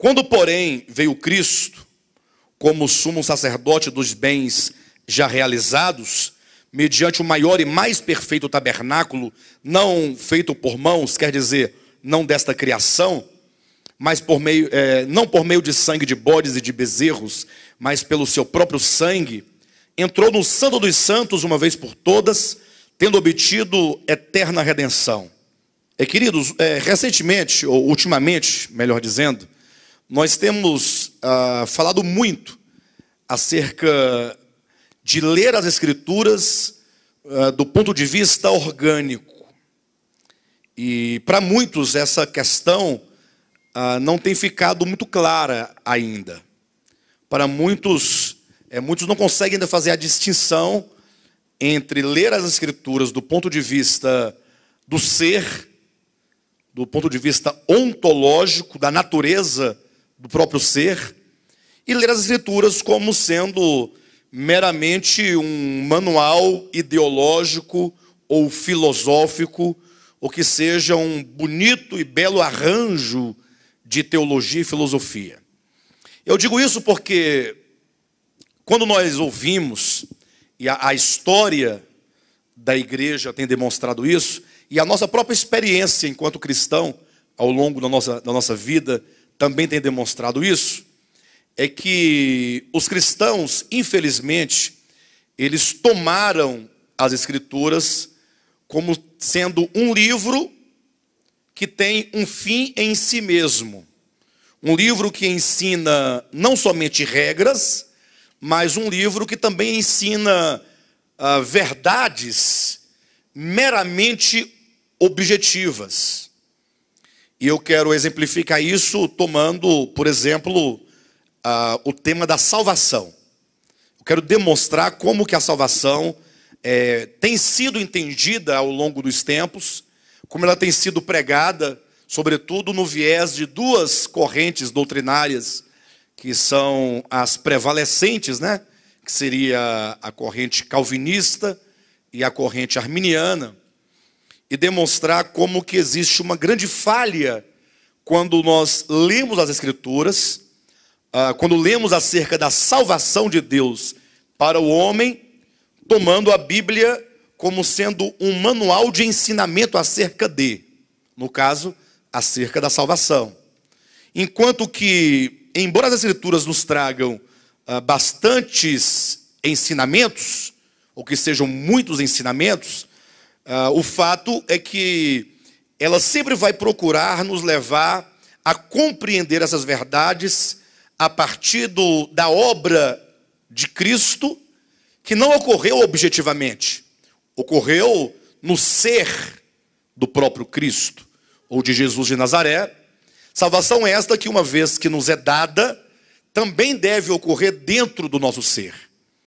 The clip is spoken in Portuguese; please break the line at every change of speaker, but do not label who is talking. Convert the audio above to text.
Quando, porém, veio Cristo, como sumo sacerdote dos bens já realizados, mediante o maior e mais perfeito tabernáculo, não feito por mãos, quer dizer, não desta criação, mas por meio, é, não por meio de sangue de bodes e de bezerros, mas pelo seu próprio sangue, entrou no Santo dos Santos uma vez por todas, tendo obtido eterna redenção. É, queridos, é, recentemente, ou ultimamente, melhor dizendo, nós temos ah, falado muito acerca de ler as Escrituras ah, do ponto de vista orgânico. E para muitos essa questão ah, não tem ficado muito clara ainda. Para muitos, é, muitos não conseguem ainda fazer a distinção entre ler as Escrituras do ponto de vista do ser, do ponto de vista ontológico, da natureza do próprio ser, e ler as Escrituras como sendo meramente um manual ideológico ou filosófico, ou que seja um bonito e belo arranjo de teologia e filosofia. Eu digo isso porque quando nós ouvimos, e a, a história da igreja tem demonstrado isso, e a nossa própria experiência enquanto cristão, ao longo da nossa, da nossa vida, também tem demonstrado isso, é que os cristãos, infelizmente, eles tomaram as Escrituras como sendo um livro que tem um fim em si mesmo. Um livro que ensina não somente regras, mas um livro que também ensina ah, verdades meramente objetivas. E eu quero exemplificar isso tomando, por exemplo, uh, o tema da salvação. Eu quero demonstrar como que a salvação é, tem sido entendida ao longo dos tempos, como ela tem sido pregada, sobretudo no viés de duas correntes doutrinárias que são as prevalecentes, né? Que seria a corrente calvinista e a corrente arminiana e demonstrar como que existe uma grande falha quando nós lemos as Escrituras, ah, quando lemos acerca da salvação de Deus para o homem, tomando a Bíblia como sendo um manual de ensinamento acerca de, no caso, acerca da salvação. Enquanto que, embora as Escrituras nos tragam ah, bastantes ensinamentos, ou que sejam muitos ensinamentos, ah, o fato é que ela sempre vai procurar nos levar a compreender essas verdades a partir do, da obra de Cristo, que não ocorreu objetivamente, ocorreu no ser do próprio Cristo ou de Jesus de Nazaré. Salvação esta que, uma vez que nos é dada, também deve ocorrer dentro do nosso ser.